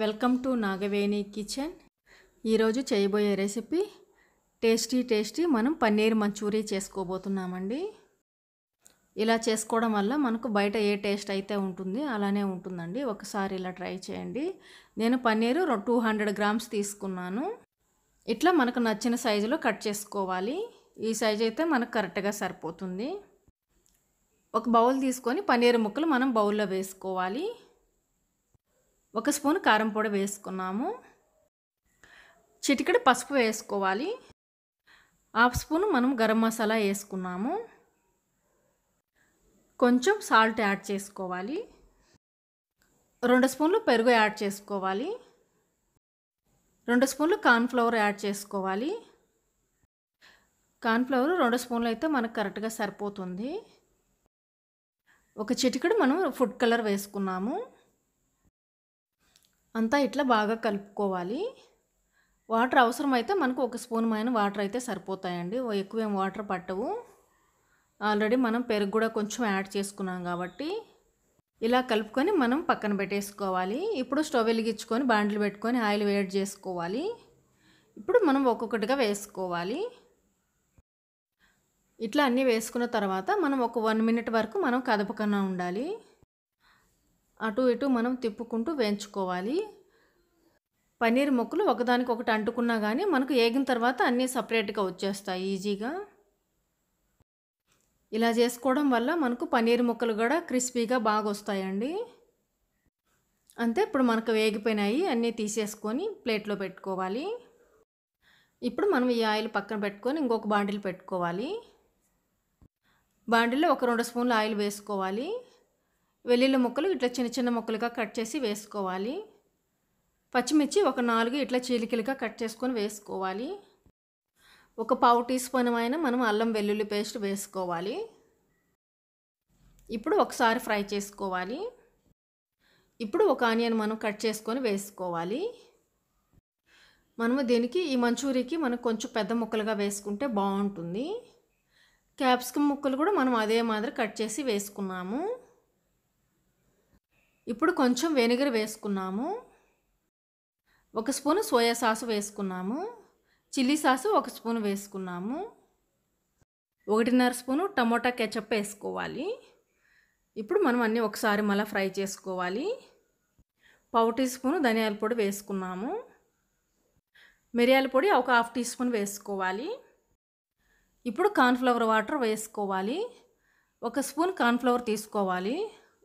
welcome to Nagaveni kitchen ఈరోజు చేయబోయే recipe tasty tasty మనం పన్నీర్ మంచూరీ చేసుకోబోతున్నామండి ఇలా చేసుకోవడం వల్ల మనకు బయట ఏ టేస్ట్ అయితే ఉంటుంది అలానే ఉంటుందండి ఒకసారి ఇలా ట్రై చేయండి నేను పన్నీరు టూ హండ్రెడ్ గ్రామ్స్ తీసుకున్నాను ఇట్లా మనకు నచ్చిన సైజులో కట్ చేసుకోవాలి ఈ సైజు అయితే మనకు కరెక్ట్గా సరిపోతుంది ఒక బౌల్ తీసుకొని పన్నీర్ ముక్కలు మనం బౌల్లో వేసుకోవాలి ఒక స్పూన్ కారం పొడి వేసుకున్నాము చిటికెడు పసుపు వేసుకోవాలి హాఫ్ స్పూన్ మనం గరం మసాలా వేసుకున్నాము కొంచెం సాల్ట్ యాడ్ చేసుకోవాలి రెండు స్పూన్లు పెరుగు యాడ్ చేసుకోవాలి రెండు స్పూన్లు కార్న్ఫ్లవర్ యాడ్ చేసుకోవాలి కార్న్ఫ్లవర్ రెండు స్పూన్లు అయితే మనకు కరెక్ట్గా సరిపోతుంది ఒక చిటికెడు మనం ఫుడ్ కలర్ వేసుకున్నాము అంతా ఇట్లా బాగా కలుపుకోవాలి వాటర్ అవసరమైతే మనకు ఒక స్పూన్ మైన వాటర్ అయితే సరిపోతాయండి ఎక్కువేం వాటర్ పట్టవు ఆల్రెడీ మనం పెరుగు కూడా కొంచెం యాడ్ చేసుకున్నాం కాబట్టి ఇలా కలుపుకొని మనం పక్కన పెట్టేసుకోవాలి ఇప్పుడు స్టవ్ వెలిగించుకొని బాండ్లు పెట్టుకొని ఆయిల్ వేడి చేసుకోవాలి ఇప్పుడు మనం ఒక్కొక్కటిగా వేసుకోవాలి ఇట్లా అన్నీ వేసుకున్న తర్వాత మనం ఒక వన్ మినిట్ వరకు మనం కదపకుండా ఉండాలి అటు ఇటు మనం తిప్పుకుంటూ వేయించుకోవాలి పన్నీర్ ముక్కలు ఒకటి అంటుకున్నా కానీ మనకు ఏగిన తర్వాత అన్నీ సపరేట్గా వచ్చేస్తాయి ఈజీగా ఇలా చేసుకోవడం వల్ల మనకు పన్నీర్ ముక్కలు కూడా క్రిస్పీగా బాగా వస్తాయండి అంతే ఇప్పుడు మనకు వేగిపోయినాయి అన్నీ తీసేసుకొని ప్లేట్లో పెట్టుకోవాలి ఇప్పుడు మనం ఈ ఆయిల్ పక్కన పెట్టుకొని ఇంకొక బాండిల్ పెట్టుకోవాలి బాండిల్లో ఒక రెండు స్పూన్లు ఆయిల్ వేసుకోవాలి వెల్లుల్లి ముక్కలు ఇట్లా చిన్న చిన్న ముక్కలుగా కట్ చేసి వేసుకోవాలి పచ్చిమిర్చి ఒక నాలుగు ఇట్లా చీలికలుగా కట్ చేసుకొని వేసుకోవాలి ఒక పావు టీ స్పూన్ అయినా మనం అల్లం వెల్లుల్లి పేస్ట్ వేసుకోవాలి ఇప్పుడు ఒకసారి ఫ్రై చేసుకోవాలి ఇప్పుడు ఒక ఆనియన్ మనం కట్ చేసుకొని వేసుకోవాలి మనము దీనికి ఈ మంచూరీకి మనం కొంచెం పెద్ద ముక్కలుగా వేసుకుంటే బాగుంటుంది క్యాప్సికమ్ ముక్కలు కూడా మనం అదే మాదిరి కట్ చేసి వేసుకున్నాము ఇప్పుడు కొంచెం వెనిగర్ వేసుకున్నాము ఒక స్పూన్ సోయా సాస్ వేసుకున్నాము చిల్లీ సాసు ఒక స్పూన్ వేసుకున్నాము ఒకటిన్నర స్పూను టమోటా కెచప్ వేసుకోవాలి ఇప్పుడు మనం అన్నీ ఒకసారి మళ్ళీ ఫ్రై చేసుకోవాలి పావు టీ స్పూను ధనియాల పొడి వేసుకున్నాము మిరియాల పొడి ఒక హాఫ్ టీ స్పూన్ వేసుకోవాలి ఇప్పుడు కార్న్ఫ్లవర్ వాటర్ వేసుకోవాలి ఒక స్పూన్ కార్న్ఫ్లవర్ తీసుకోవాలి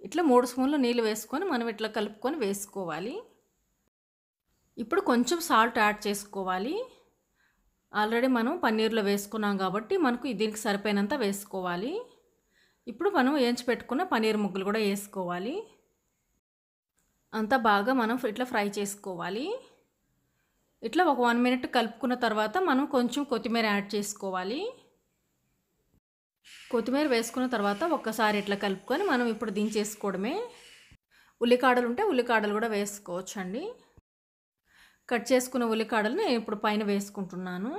ఇట్లా మూడు స్పూన్లు నీళ్ళు వేసుకొని మనం ఇట్లా కలుపుకొని వేసుకోవాలి ఇప్పుడు కొంచెం సాల్ట్ యాడ్ చేసుకోవాలి ఆల్రెడీ మనం పన్నీర్లో వేసుకున్నాం కాబట్టి మనకు దీనికి సరిపోయినంత వేసుకోవాలి ఇప్పుడు మనం ఏంచి పెట్టుకున్న పన్నీర్ ముగ్గులు కూడా వేసుకోవాలి అంతా బాగా మనం ఇట్లా ఫ్రై చేసుకోవాలి ఇట్లా ఒక వన్ మినిట్ కలుపుకున్న తర్వాత మనం కొంచెం కొత్తిమీర యాడ్ చేసుకోవాలి కొత్తిమీర వేసుకున్న తర్వాత ఒక్కసారి ఇట్లా కలుపుకొని మనం ఇప్పుడు దించేసుకోవడమే ఉల్లికాడలు ఉంటే ఉల్లికాడలు కూడా వేసుకోవచ్చండి కట్ చేసుకున్న ఉల్లికాడలు నేను ఇప్పుడు పైన వేసుకుంటున్నాను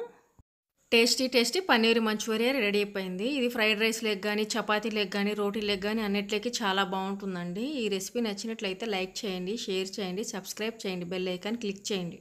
tasty tasty paneer manchuria ready అయిపోయింది ఇది ఫ్రైడ్ రైస్ లెగ్ కానీ చపాతీ లెగ్ కానీ రోటీ లెగ్ కానీ అన్నిట్లకి చాలా బాగుంటుందండి ఈ రెసిపీ నచ్చినట్లయితే లైక్ చేయండి షేర్ చేయండి సబ్స్క్రైబ్ చేయండి బెల్ ఐకాన్ క్లిక్ చేయండి